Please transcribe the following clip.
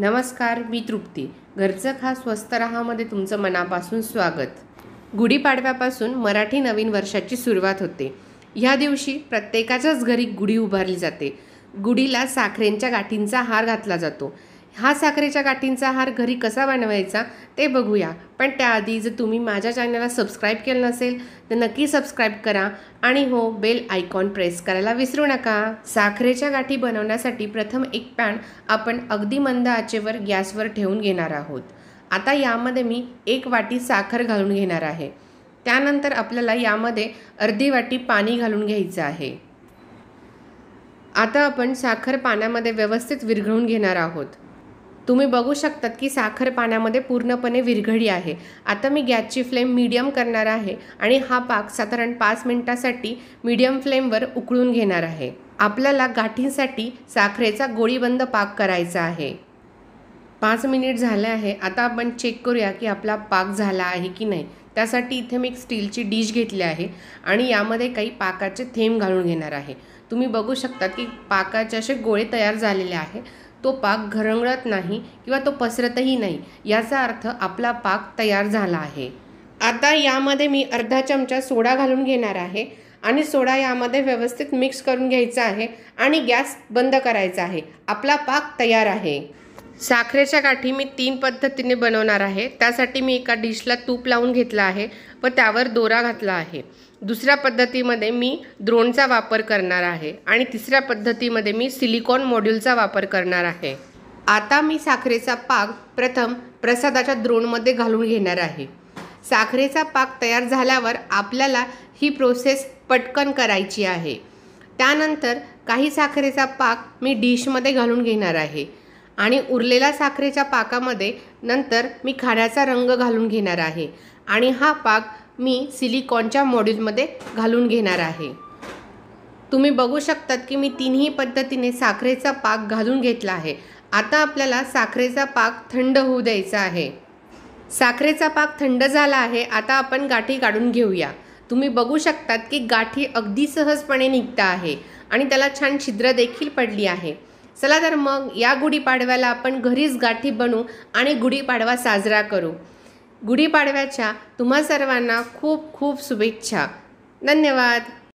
नमस्कार मी तृप्ती घरचं खा स्वस्त रहामध्ये तुमचं मनापासून स्वागत गुढीपाडव्यापासून मराठी नवीन वर्षाची सुरुवात होते ह्या दिवशी प्रत्येकाच्याच घरी गुढी उभारली जाते गुढीला साखरेंच्या गाठींचा हार घातला जातो हा साखरेच्या गाठींचा हार घरी कसा बनवायचा ते बघूया पण त्याआधी जर तुम्ही माझ्या चॅनलला सबस्क्राईब केलं नसेल तर नक्की सबस्क्राईब करा आणि हो बेल आयकॉन प्रेस करायला विसरू नका साखरेच्या गाठी बनवण्यासाठी प्रथम एक पॅन आपण अगदी मंद आचेवर गॅसवर ठेवून घेणार आहोत आता यामध्ये मी एक वाटी साखर घालून घेणार आहे त्यानंतर आपल्याला यामध्ये अर्धी वाटी पाणी घालून घ्यायचं आहे आता आपण साखर पाण्यामध्ये व्यवस्थित विरघळून घेणार आहोत तुम्ही बघू शकतात की साखर पाण्यामध्ये पूर्णपणे विरघळी आहे आता मी गॅसची फ्लेम मीडियम करणार आहे आणि हा पाक साधारण पाच मिनटासाठी मीडियम फ्लेमवर उकळून घेणार आहे आपल्याला गाठींसाठी साखरेचा गोळीबंद पाक करायचा आहे पाच मिनिट झाले आहे आता आपण चेक करूया की आपला पाक झाला आहे की नाही त्यासाठी इथे मी एक स्टीलची डिश घेतली आहे आणि यामध्ये काही पाकाचे थेंब घालून घेणार आहे तुम्ही बघू शकता की पाकाचे असे गोळे तयार झालेले आहे तो पाक घरंगळत नाही किंवा तो पसरतही नाही याचा अर्थ आपला पाक तयार झाला आहे आता यामध्ये मी अर्धा चमचा सोडा घालून घेणार आहे आणि सोडा यामध्ये व्यवस्थित मिक्स करून घ्यायचा आहे आणि गॅस बंद करायचा आहे आपला पाक तयार आहे साखरेच्या गाठी मी तीन पद्धतीने बनवणार आहे त्यासाठी मी एका डिशला तूप लावून घेतला आहे व त्यावर दोरा घातला आहे दुसऱ्या पद्धतीमध्ये मी द्रोणचा वापर करणार आहे आणि तिसऱ्या पद्धतीमध्ये मी सिलिकॉन मॉड्यूलचा वापर करणार आहे आता मी साखरेचा पाक प्रथम प्रसादाच्या द्रोणमध्ये घालून घेणार आहे साखरेचा पाक तयार झाल्यावर आपल्याला ही प्रोसेस पटकन करायची आहे त्यानंतर काही साखरेचा पाक मी डिशमध्ये घालून घेणार आहे आणि उरलेला साखरेच्या पाकामध्ये नंतर मी खाण्याचा रंग घालून घेणार आहे आणि हा पाक मी सिलिकॉनच्या मॉड्यूलमध्ये घालून घेणार आहे तुम्ही बघू शकतात की मी तिन्ही पद्धतीने साखरेचा पाक घालून घेतला आहे आता आपल्याला साखरेचा पाक थंड होऊ द्यायचा आहे साखरेचा पाक थंड झाला आहे आता आपण गाठी काढून घेऊया तुम्ही बघू शकतात की गाठी अगदी सहजपणे निघता आहे आणि त्याला छान छिद्र देखील पडली आहे चला तर मग या गुढीपाडव्याला आपण घरीच गाठी बनवू आणि गुढीपाडवा साजरा करू गुढीपाडव्याच्या तुम्हा सर्वांना खूप खूप शुभेच्छा धन्यवाद